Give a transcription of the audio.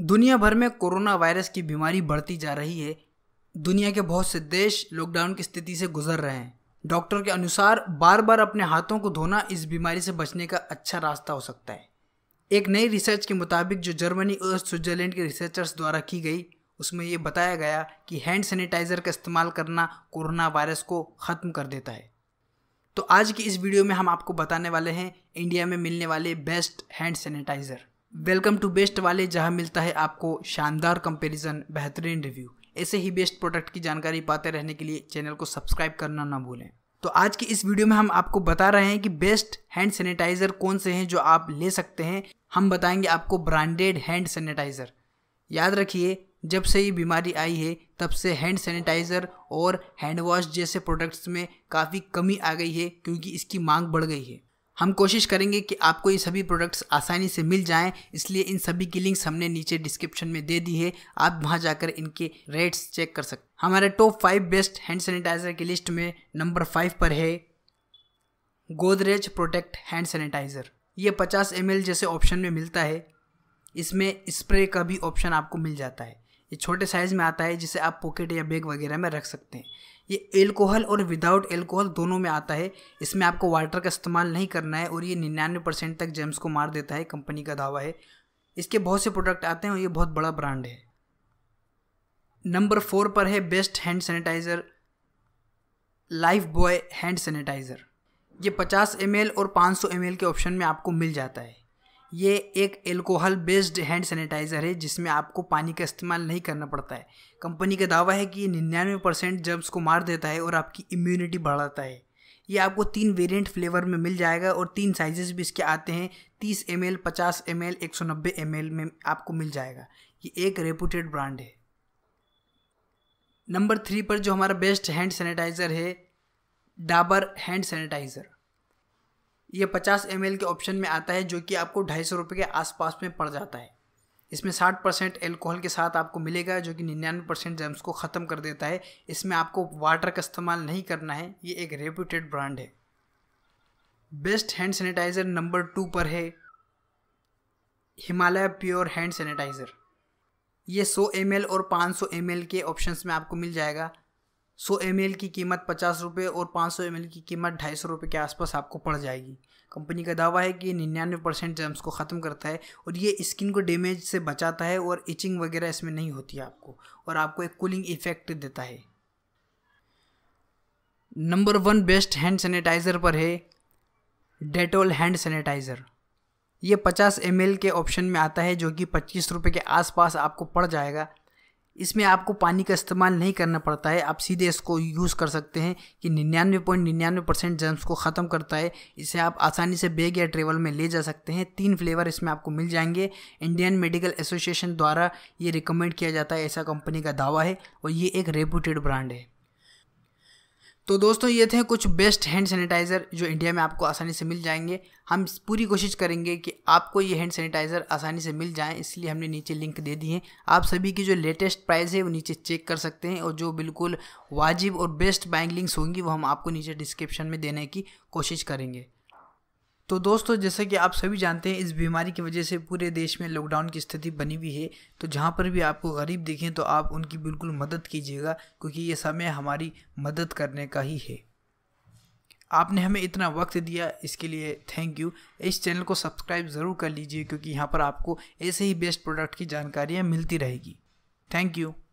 दुनिया भर में कोरोना वायरस की बीमारी बढ़ती जा रही है दुनिया के बहुत से देश लॉकडाउन की स्थिति से गुजर रहे हैं डॉक्टर के अनुसार बार बार अपने हाथों को धोना इस बीमारी से बचने का अच्छा रास्ता हो सकता है एक नई रिसर्च के मुताबिक जो जर्मनी और स्विट्जरलैंड के रिसर्चर्स द्वारा की गई उसमें ये बताया गया कि हैंड सैनिटाइज़र का इस्तेमाल करना कोरोना वायरस को ख़त्म कर देता है तो आज की इस वीडियो में हम आपको बताने वाले हैं इंडिया में मिलने वाले best hand sanitizer welcome to best वाले जहां मिलता है आपको शानदार कंपैरिजन बेहतरीन रिव्यू ऐसे ही बेस्ट प्रोडक्ट की जानकारी पाते रहने के लिए चैनल को सब्सक्राइब करना ना भूलें तो आज की इस वीडियो में हम आपको बता रहे हैं कि बेस्ट हैंड सैनिटाइज़र कौन से हैं जो आप ले सकते हैं हम बताएंगे आपको ब्रांडेड हैंड सैनिटाइज़र याद रखिए जब से ये बीमारी आई है तब से हैंड सैनिटाइज़र और हैंड वॉश जैसे प्रोडक्ट्स में काफ़ी कमी आ गई है क्योंकि इसकी मांग बढ़ गई है हम कोशिश करेंगे कि आपको ये सभी प्रोडक्ट्स आसानी से मिल जाएं इसलिए इन सभी की लिंक्स हमने नीचे डिस्क्रिप्शन में दे दी है आप वहाँ जाकर इनके रेट्स चेक कर सकते हमारे top five best hand sanitizer की लिस्ट में नंबर फाइव पर है गोदरेज प्रोटेक्ट हैंड सैनिटाइज़र ये पचास एम जैसे ऑप्शन में मिलता है इसमें स्प्रे का भी ऑप्शन आपको मिल जाता है ये छोटे साइज़ में आता है जिसे आप पॉकेट या बैग वगैरह में रख सकते हैं ये एल्कोहल और विदाउट एल्कोहल दोनों में आता है इसमें आपको वाटर का इस्तेमाल नहीं करना है और ये निन्यानवे परसेंट तक जेम्स को मार देता है कंपनी का दावा है इसके बहुत से प्रोडक्ट आते हैं और ये बहुत बड़ा ब्रांड है नंबर फोर पर है best hand sanitizer Lifebuoy hand sanitizer ये पचास एम और पाँच एम के ऑप्शन में आपको मिल जाता है ये एक एल्कोहल बेस्ड हैंड सैनिटाइज़र है जिसमें आपको पानी का इस्तेमाल नहीं करना पड़ता है कंपनी का दावा है कि ये निन्यानवे परसेंट जर्म्स को मार देता है और आपकी इम्यूनिटी बढ़ाता है ये आपको तीन वेरिएंट फ्लेवर में मिल जाएगा और तीन साइजेस भी इसके आते हैं तीस एम एल पचास एम एल एक सौ नब्बे एम एल में आपको मिल जाएगा ये एक रेपूटेड ब्रांड है नंबर थ्री पर जो हमारा बेस्ट हैंड सैनिटाइज़र है डाबर हैंड सैनिटाइज़र ये पचास एम के ऑप्शन में आता है जो कि आपको ढाई सौ रुपये के आसपास में पड़ जाता है इसमें साठ परसेंट एल्कोहल के साथ आपको मिलेगा जो कि निन्यानवे परसेंट जेम्स को ख़त्म कर देता है इसमें आपको वाटर का इस्तेमाल नहीं करना है ये एक रेप्यूटेड ब्रांड है best hand sanitizer number two पर है हिमालय प्योर हैंड सैनिटाइज़र ये 100 एम और 500 सौ के ऑप्शंस में आपको मिल जाएगा सौ एम की कीमत पचास रुपये और पाँच सौ एम की कीमत ढाई सौ रुपये के आसपास आपको पड़ जाएगी कंपनी का दावा है कि निन्यानवे परसेंट जम्स को ख़त्म करता है और ये स्किन को डैमेज से बचाता है और इचिंग वगैरह इसमें नहीं होती है आपको और आपको एक कूलिंग इफेक्ट देता है number one best hand sanitizer पर है डेटोल हैंड सैनिटाइज़र ये पचास एम के ऑप्शन में आता है जो कि पच्चीस रुपये के आसपास आपको पड़ जाएगा इसमें आपको पानी का इस्तेमाल नहीं करना पड़ता है आप सीधे इसको यूज़ कर सकते हैं कि निन्यानवे पॉइंट निन्यानवे परसेंट जर्म्स को ख़त्म करता है इसे आप आसानी से बैग या ट्रेवल में ले जा सकते हैं तीन फ्लेवर इसमें आपको मिल जाएंगे इंडियन मेडिकल एसोसिएशन द्वारा ये रिकमेंड किया जाता है ऐसा कंपनी का दावा है और ये एक रेपूटेड ब्रांड है तो दोस्तों ये थे कुछ बेस्ट हैंड सैनिटाइज़र जो इंडिया में आपको आसानी से मिल जाएंगे हम पूरी कोशिश करेंगे कि आपको ये हैंड सैनिटाइज़र आसानी से मिल जाएँ इसलिए हमने नीचे लिंक दे दी है आप सभी की जो लेटेस्ट प्राइस है वो नीचे चेक कर सकते हैं और जो बिल्कुल वाजिब और बेस्ट बाइंग लिंक्स होंगी वो हम आपको नीचे डिस्क्रिप्शन में देने की कोशिश करेंगे तो दोस्तों जैसा कि आप सभी जानते हैं इस बीमारी की वजह से पूरे देश में लॉकडाउन की स्थिति बनी हुई है तो जहाँ पर भी आपको गरीब दिखें तो आप उनकी बिल्कुल मदद कीजिएगा क्योंकि ये समय हमारी मदद करने का ही है आपने हमें इतना वक्त दिया इसके लिए थैंक यू इस चैनल को सब्सक्राइब ज़रूर कर लीजिए क्योंकि यहाँ पर आपको ऐसे ही बेस्ट प्रोडक्ट की जानकारियाँ मिलती रहेगी थैंक यू